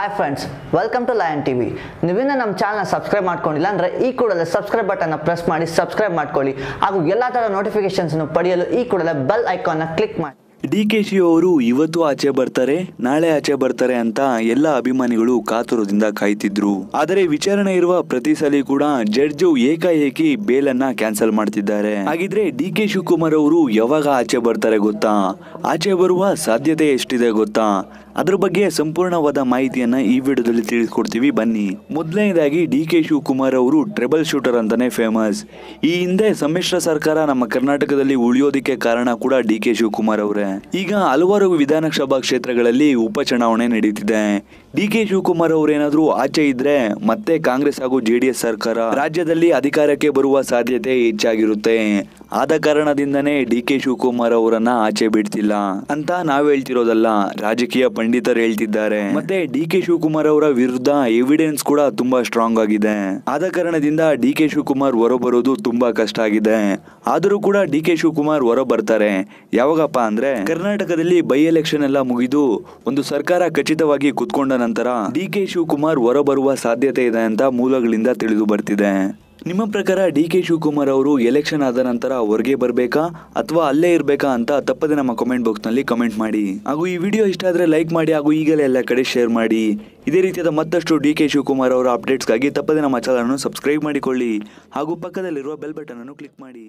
hi friends welcome to Lion TV ನೀವಿನ್ನ ನಮ್ಮ ಚಾನಲ್ನ ಸಬ್ಸ್ಕ್ರೈಬ್ ಮಾಡ್ಕೊಂಡಿಲ್ಲ ಅಂದರೆ ಈ ಕೂಡಲೇ ಸಬ್ಸ್ಕ್ರೈಬ್ ಬಟನ್ನ ಪ್ರೆಸ್ ಮಾಡಿ ಸಬ್ಸ್ಕ್ರೈಬ್ ಮಾಡ್ಕೊಳ್ಳಿ ಹಾಗೂ ಎಲ್ಲ ಥರ ನೋಟಿಫಿಕೇಶನ್ಸನ್ನು ಪಡೆಯಲು ಈ ಕೂಡಲೇ ಬೆಲ್ ಐಕಾನ್ನ ಕ್ಲಿಕ್ ಮಾಡಿ ಡಿ ಕೆ ಶಿ ಅವರು ಇವತ್ತು ಆಚೆ ಬರ್ತಾರೆ ನಾಳೆ ಆಚೆ ಬರ್ತಾರೆ ಅಂತ ಎಲ್ಲ ಅಭಿಮಾನಿಗಳು ಕಾತುರದಿಂದ ಕಾಯ್ತಿದ್ರು ಆದರೆ ವಿಚಾರಣೆ ಇರುವ ಪ್ರತಿ ಸಲ ಕೂಡ ಜಡ್ಜು ಏಕಾಏಕಿ ಬೇಲನ್ನ ಕ್ಯಾನ್ಸಲ್ ಮಾಡ್ತಿದ್ದಾರೆ ಹಾಗಿದ್ರೆ ಡಿ ಕೆ ಶಿವಕುಮಾರ್ ಅವರು ಯಾವಾಗ ಆಚೆ ಬರ್ತಾರೆ ಗೊತ್ತಾ ಆಚೆ ಬರುವ ಸಾಧ್ಯತೆ ಎಷ್ಟಿದೆ ಗೊತ್ತಾ ಅದ್ರ ಬಗ್ಗೆ ಸಂಪೂರ್ಣವಾದ ಮಾಹಿತಿಯನ್ನು ಈ ವಿಡಿಯೋದಲ್ಲಿ ತಿಳಿಸ್ಕೊಡ್ತೀವಿ ಬನ್ನಿ ಮೊದಲನೇದಾಗಿ ಡಿ ಕೆ ಶಿವಕುಮಾರ್ ಅವರು ಟ್ರೆಬಲ್ ಶೂಟರ್ ಅಂತಲೇ ಫೇಮಸ್ ಈ ಹಿಂದೆ ಸಮ್ಮಿಶ್ರ ಸರ್ಕಾರ ನಮ್ಮ ಕರ್ನಾಟಕದಲ್ಲಿ ಉಳಿಯೋದಕ್ಕೆ ಕಾರಣ ಕೂಡ ಡಿ ಕೆ ಶಿವಕುಮಾರ್ ಅವರೇ ಈಗ ಹಲವಾರು ವಿಧಾನಸಭಾ ಕ್ಷೇತ್ರಗಳಲ್ಲಿ ಉಪಚುನಾವಣೆ ನಡೆಯುತ್ತಿದೆ ಡಿ ಕೆ ಶಿವಕುಮಾರ್ ಅವರೇನಾದರೂ ಆಚೆ ಇದ್ರೆ ಮತ್ತೆ ಕಾಂಗ್ರೆಸ್ ಹಾಗೂ ಜೆಡಿಎಸ್ ಸರ್ಕಾರ ರಾಜ್ಯದಲ್ಲಿ ಅಧಿಕಾರಕ್ಕೆ ಬರುವ ಸಾಧ್ಯತೆ ಹೆಚ್ಚಾಗಿರುತ್ತೆ ಆದ ಕಾರಣದಿಂದನೇ ಡಿ ಕೆ ಶಿವಕುಮಾರ್ ಅವರನ್ನ ಆಚೆ ಬಿಡ್ತಿಲ್ಲ ಅಂತ ನಾವು ಹೇಳ್ತಿರೋದಲ್ಲ ರಾಜಕೀಯ ಪಂಡಿತರು ಹೇಳ್ತಿದ್ದಾರೆ ಮತ್ತೆ ಡಿ ಕೆ ಶಿವಕುಮಾರ್ ಅವರ ವಿರುದ್ಧ ಎವಿಡೆನ್ಸ್ ಕೂಡ ತುಂಬಾ ಸ್ಟ್ರಾಂಗ್ ಆಗಿದೆ ಆದ ಕಾರಣದಿಂದ ಡಿ ಕೆ ಶಿವಕುಮಾರ್ ಹೊರಬರೋದು ತುಂಬಾ ಕಷ್ಟ ಆಗಿದೆ ಆದರೂ ಕೂಡ ಡಿ ಕೆ ಶಿವಕುಮಾರ್ ಹೊರ ಬರ್ತಾರೆ ಯಾವಾಗಪ್ಪ ಅಂದ್ರೆ ಕರ್ನಾಟಕದಲ್ಲಿ ಬೈ ಎಲೆಕ್ಷನ್ ಎಲ್ಲ ಮುಗಿದು ಒಂದು ಸರ್ಕಾರ ಖಚಿತವಾಗಿ ಕುತ್ಕೊಂಡ ನಂತರ ಡಿ ಕೆ ಶಿವಕುಮಾರ್ ಹೊರಬರುವ ಸಾಧ್ಯತೆ ಇದೆ ಅಂತ ಮೂಲಗಳಿಂದ ತಿಳಿದು ಬರ್ತಿದೆ ನಿಮ್ಮ ಪ್ರಕಾರ ಡಿ ಕೆ ಶಿವಕುಮಾರ್ ಅವರು ಎಲೆಕ್ಷನ್ ಆದ ನಂತರ ಹೊರಗೆ ಬರಬೇಕಾ ಅಥವಾ ಅಲ್ಲೇ ಇರಬೇಕಾ ಅಂತ ತಪ್ಪದೆ ನಮ್ಮ ಕಮೆಂಟ್ ಬಾಕ್ಸ್ನಲ್ಲಿ ಕಮೆಂಟ್ ಮಾಡಿ ಹಾಗೂ ಈ ವಿಡಿಯೋ ಇಷ್ಟ ಆದರೆ ಲೈಕ್ ಮಾಡಿ ಹಾಗೂ ಈಗಲೇ ಎಲ್ಲ ಕಡೆ ಶೇರ್ ಮಾಡಿ ಇದೇ ರೀತಿಯಾದ ಮತ್ತಷ್ಟು ಡಿ ಕೆ ಶಿವಕುಮಾರ್ ಅವರ ಅಪ್ಡೇಟ್ಸ್ಗಾಗಿ ತಪ್ಪದೆ ನಮ್ಮ ಚಾನಲನ್ನು ಸಬ್ಸ್ಕ್ರೈಬ್ ಮಾಡಿಕೊಳ್ಳಿ ಹಾಗೂ ಪಕ್ಕದಲ್ಲಿರುವ ಬೆಲ್ ಬಟನನ್ನು ಕ್ಲಿಕ್ ಮಾಡಿ